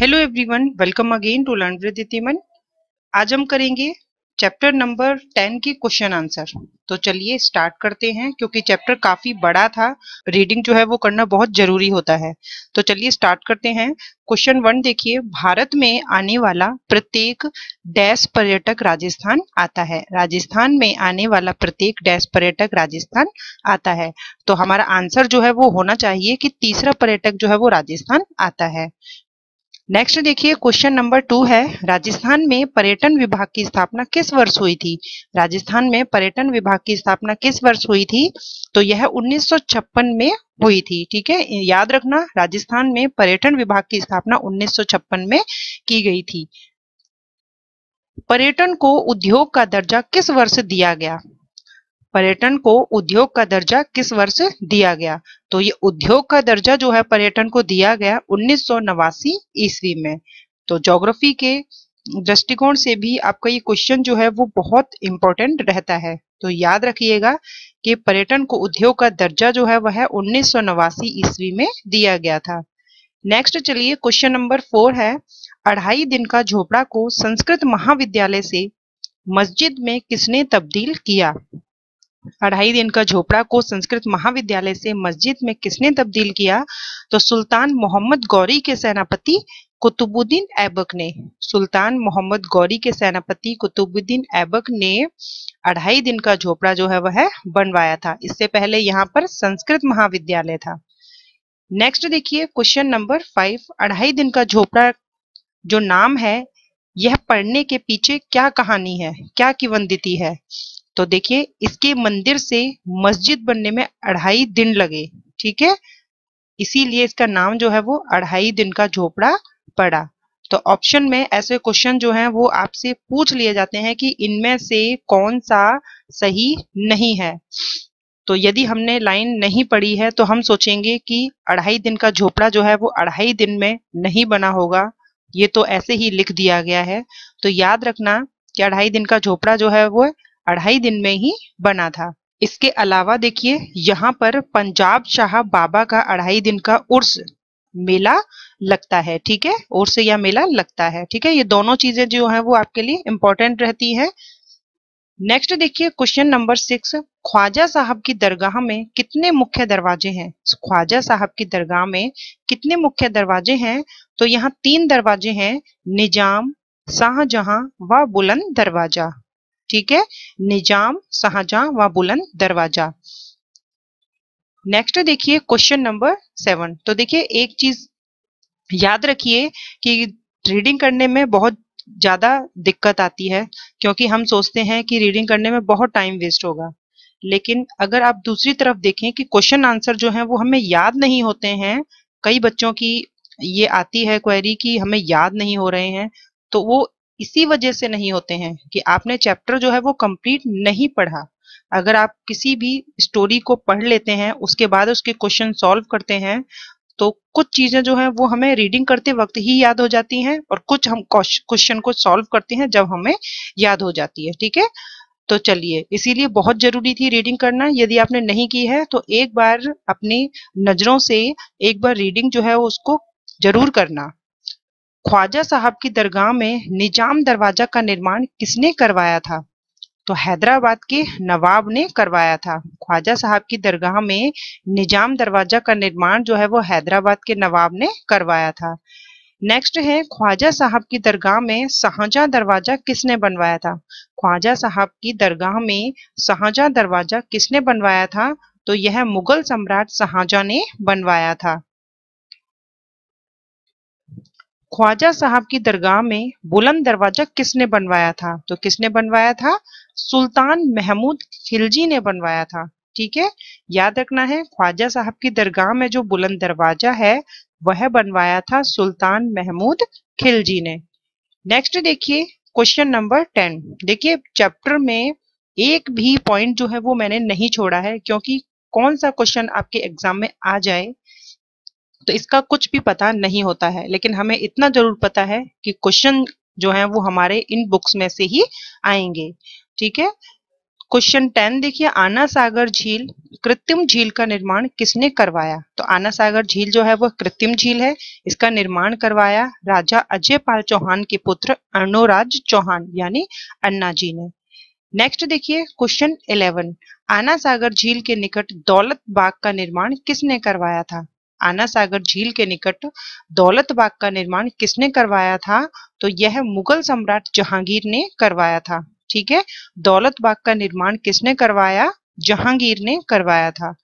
hello everyone welcome again to learn with इतिमन आज हम करेंगे चैप्टर नंबर टेन की क्वेश्चन आंसर तो चलिए स्टार्ट करते हैं क्योंकि चैप्टर काफी बड़ा था रीडिंग जो है वो करना बहुत जरूरी होता है तो चलिए स्टार्ट करते हैं क्वेश्चन वन देखिए भारत में आने वाला प्रत्येक डैश पर्यटक राजस्थान आता है राजस्थान में आने वाला प्रत्येक डैश पर्यटक राजस्थान आता है तो हमारा आंसर जो है वो होना चाहिए कि तीसरा पर्यटक जो है वो राजस्थान आता है नेक्स्ट देखिए क्वेश्चन नंबर टू है राजस्थान में पर्यटन विभाग की स्थापना किस वर्ष हुई थी राजस्थान में पर्यटन विभाग की स्थापना किस वर्ष हुई थी तो यह 1956 में हुई थी ठीक है याद रखना राजस्थान में पर्यटन विभाग की स्थापना 1956 में की गई थी पर्यटन को उद्योग का दर्जा किस वर्ष दिया गया पर्यटन को उद्योग का दर्जा किस वर्ष दिया गया तो ये उद्योग का दर्जा जो है पर्यटन को दिया गया उन्नीस ईस्वी में तो जोग्राफी के दृष्टिकोण से भी आपका ये क्वेश्चन जो है वो बहुत इंपॉर्टेंट रहता है तो याद रखिएगा कि पर्यटन को उद्योग का दर्जा जो है वह उन्नीस ईस्वी में दिया गया था नेक्स्ट चलिए क्वेश्चन नंबर फोर है अढ़ाई दिन का झोपड़ा को संस्कृत महाविद्यालय से मस्जिद में किसने तब्दील किया अढ़ाई दिन का झोपड़ा को संस्कृत महाविद्यालय से मस्जिद में किसने तब्दील किया तो सुल्तान मोहम्मद गौरी के सेनापति कुतुबुद्दीन ऐबक ने सुल्तान मोहम्मद गौरी के सेनापति कुतुबुद्दीन ऐबक ने अढ़ाई दिन का झोपड़ा जो है वह बनवाया था इससे पहले यहाँ पर संस्कृत महाविद्यालय था नेक्स्ट देखिए क्वेश्चन नंबर फाइव अढ़ाई दिन का झोपड़ा जो नाम है यह पढ़ने के पीछे क्या कहानी है क्या किवंदिति है तो देखिए इसके मंदिर से मस्जिद बनने में अढ़ाई दिन लगे ठीक है इसीलिए इसका नाम जो है वो अढ़ाई दिन का झोपड़ा पड़ा तो ऑप्शन में ऐसे क्वेश्चन जो हैं वो आपसे पूछ लिए जाते हैं कि इनमें से कौन सा सही नहीं है तो यदि हमने लाइन नहीं पढ़ी है तो हम सोचेंगे कि अढ़ाई दिन का झोपड़ा जो है वो अढ़ाई दिन में नहीं बना होगा ये तो ऐसे ही लिख दिया गया है तो याद रखना कि अढ़ाई दिन का झोपड़ा जो है वो अढ़ाई दिन में ही बना था इसके अलावा देखिए यहाँ पर पंजाब शाह बाबा का अढ़ाई दिन का उर्स मेला लगता है ठीक है उर्स या मेला लगता है ठीक है ये दोनों चीजें जो है वो आपके लिए इंपॉर्टेंट रहती है नेक्स्ट देखिए क्वेश्चन नंबर सिक्स ख्वाजा साहब की दरगाह में कितने मुख्य दरवाजे हैं ख्वाजा साहब की दरगाह में कितने मुख्य दरवाजे हैं तो यहाँ तीन दरवाजे हैं निजाम शाहजहां व बुलंद दरवाजा ठीक है निजाम शाहजहां व बुलंद दरवाजा नेक्स्ट देखिए क्वेश्चन नंबर सेवन तो देखिए एक चीज याद रखिए कि रीडिंग करने में बहुत ज्यादा दिक्कत आती है क्योंकि हम सोचते हैं कि रीडिंग करने में बहुत टाइम वेस्ट होगा लेकिन अगर आप दूसरी तरफ देखें कि क्वेश्चन आंसर जो है वो हमें याद नहीं होते हैं कई बच्चों की ये आती है क्वेरी कि हमें याद नहीं हो रहे हैं तो वो इसी वजह से नहीं होते हैं कि आपने चैप्टर जो है वो कंप्लीट नहीं पढ़ा अगर आप किसी भी स्टोरी को पढ़ लेते हैं उसके बाद उसके क्वेश्चन सॉल्व करते हैं तो कुछ चीजें जो है वो हमें रीडिंग करते वक्त ही याद हो जाती हैं और कुछ हम क्वेश्चन को सॉल्व करते हैं जब हमें याद हो जाती है ठीक है तो चलिए इसीलिए बहुत जरूरी थी रीडिंग करना यदि आपने नहीं की है तो एक बार अपनी नजरों से एक बार रीडिंग जो है उसको जरूर करना ख्वाजा साहब की दरगाह में निजाम दरवाजा का निर्माण किसने करवाया था तो हैदराबाद के नवाब ने करवाया था ख्वाजा साहब की दरगाह में निजाम दरवाजा का निर्माण जो है वो हैदराबाद के नवाब ने करवाया था नेक्स्ट है ख्वाजा साहब की दरगाह में शाहजहाँ दरवाजा किसने बनवाया था ख्वाजा साहब की दरगाह में शाहजहाँ दरवाजा किसने बनवाया था तो यह मुगल सम्राट शाहजहाँ ने बनवाया था ख्वाजा साहब की दरगाह में बुलंद दरवाजा किसने बनवाया था तो किसने बनवाया था सुल्तान महमूद खिलजी ने बनवाया था ठीक है याद रखना है ख्वाजा साहब की दरगाह में जो बुलंद दरवाजा है वह बनवाया था सुल्तान महमूद खिलजी ने नेक्स्ट देखिए क्वेश्चन नंबर टेन देखिए चैप्टर में एक भी पॉइंट जो है वो मैंने नहीं छोड़ा है क्योंकि कौन सा क्वेश्चन आपके एग्जाम में आ जाए तो इसका कुछ भी पता नहीं होता है लेकिन हमें इतना जरूर पता है कि क्वेश्चन जो है वो हमारे इन बुक्स में से ही आएंगे ठीक है क्वेश्चन टेन देखिए आना सागर झील कृत्रिम झील का निर्माण किसने करवाया तो आना सागर झील जो है वह कृत्रिम झील है इसका निर्माण करवाया राजा अजय पाल चौहान के पुत्र अर्णोराज चौहान यानी अन्ना जी ने नेक्स्ट देखिए क्वेश्चन इलेवन आना सागर झील के निकट दौलत बाग का निर्माण किसने करवाया था आना सागर झील के निकट दौलत बाग का निर्माण किसने करवाया था तो यह मुगल सम्राट जहांगीर ने करवाया था ठीक है दौलत बाग का निर्माण किसने करवाया जहांगीर ने करवाया था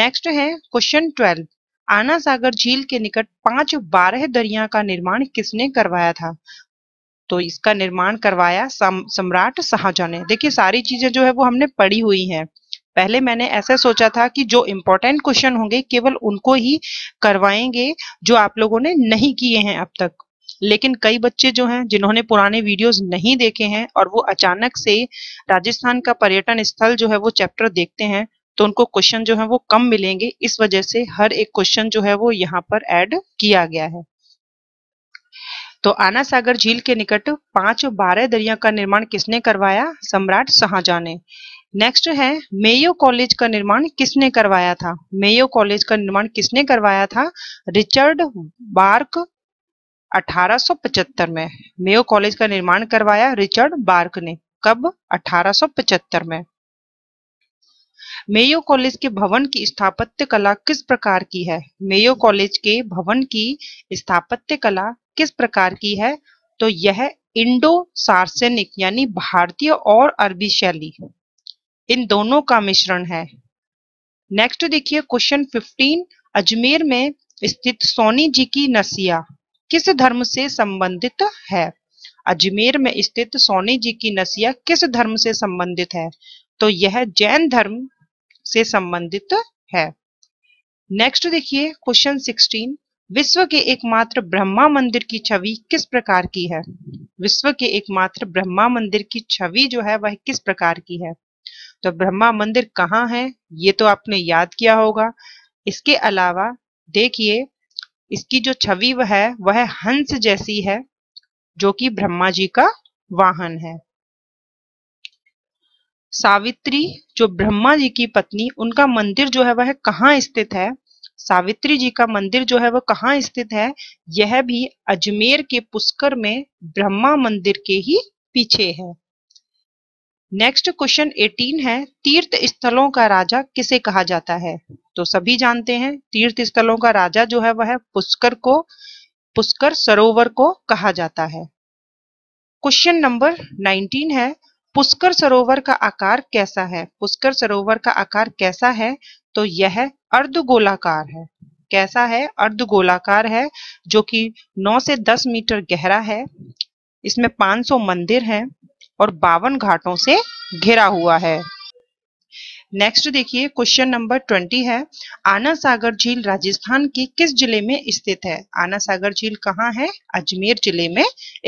नेक्स्ट है क्वेश्चन ट्वेल्व आना सागर झील के निकट पांच बारह दरिया का निर्माण किसने करवाया था तो इसका निर्माण करवाया सम्राट शाहजहां ने देखिए सारी चीजें जो है वो हमने पढ़ी हुई हैं पहले मैंने ऐसा सोचा था कि जो इम्पोर्टेंट क्वेश्चन होंगे केवल उनको ही करवाएंगे जो आप लोगों ने नहीं किए हैं अब तक लेकिन कई बच्चे जो हैं जिन्होंने पुराने वीडियोस नहीं देखे हैं और वो अचानक से राजस्थान का पर्यटन स्थल जो है वो चैप्टर देखते हैं तो उनको क्वेश्चन जो है वो कम मिलेंगे इस वजह से हर एक क्वेश्चन जो है वो यहाँ पर ऐड किया गया है तो आना सागर झील के निकट पांच बारह दरिया का निर्माण किसने करवाया सम्राट शाहजहां ने नेक्स्ट है मेयो कॉलेज का निर्माण किसने करवाया था मेयो कॉलेज का निर्माण किसने करवाया था रिचर्ड बार्क 1875 में मेयो कॉलेज का निर्माण करवाया रिचर्ड बार्क ने कब 1875 में मेयो कॉलेज के भवन की स्थापत्य कला किस प्रकार की है मेयो कॉलेज के भवन की स्थापत्य कला किस प्रकार की है तो यह इंडो सार्सेनिक यानी भारतीय और अरबी शैली इन दोनों का मिश्रण है नेक्स्ट देखिए क्वेश्चन 15 अजमेर में स्थित सोनी जी की नसिया किस धर्म से संबंधित है अजमेर में स्थित सोनी जी की नसिया किस धर्म से संबंधित है तो यह जैन धर्म से संबंधित है नेक्स्ट देखिए क्वेश्चन 16 विश्व के एकमात्र ब्रह्मा मंदिर की छवि किस प्रकार की है विश्व के एकमात्र ब्रह्मा मंदिर की छवि जो है वह किस प्रकार की है तो ब्रह्मा मंदिर कहाँ है ये तो आपने याद किया होगा इसके अलावा देखिए इसकी जो छवि वह है वह हंस जैसी है जो कि ब्रह्मा जी का वाहन है सावित्री जो ब्रह्मा जी की पत्नी उनका मंदिर जो है वह कहाँ स्थित है सावित्री जी का मंदिर जो है वह कहाँ स्थित है यह भी अजमेर के पुष्कर में ब्रह्मा मंदिर के ही पीछे है नेक्स्ट क्वेश्चन 18 है तीर्थ स्थलों का राजा किसे कहा जाता है तो सभी जानते हैं तीर्थ स्थलों का राजा जो है वह पुष्कर को पुष्कर सरोवर को कहा जाता है क्वेश्चन नंबर 19 है पुष्कर सरोवर का आकार कैसा है पुष्कर सरोवर का आकार कैसा है तो यह अर्ध गोलाकार है कैसा है अर्ध गोलाकार है जो कि 9 से 10 मीटर गहरा है इसमें 500 मंदिर हैं और बावन घाटों से घिरा हुआ है नेक्स्ट देखिए क्वेश्चन नंबर ट्वेंटी है आना सागर झील राजस्थान के किस जिले में स्थित है आना सागर झील कहाँ है अजमेर जिले में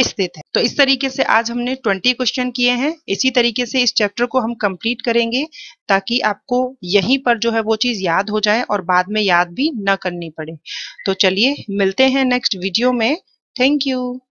स्थित है तो इस तरीके से आज हमने ट्वेंटी क्वेश्चन किए हैं इसी तरीके से इस चैप्टर को हम कंप्लीट करेंगे ताकि आपको यहीं पर जो है वो चीज याद हो जाए और बाद में याद भी न करनी पड़े तो चलिए मिलते हैं नेक्स्ट वीडियो में थैंक यू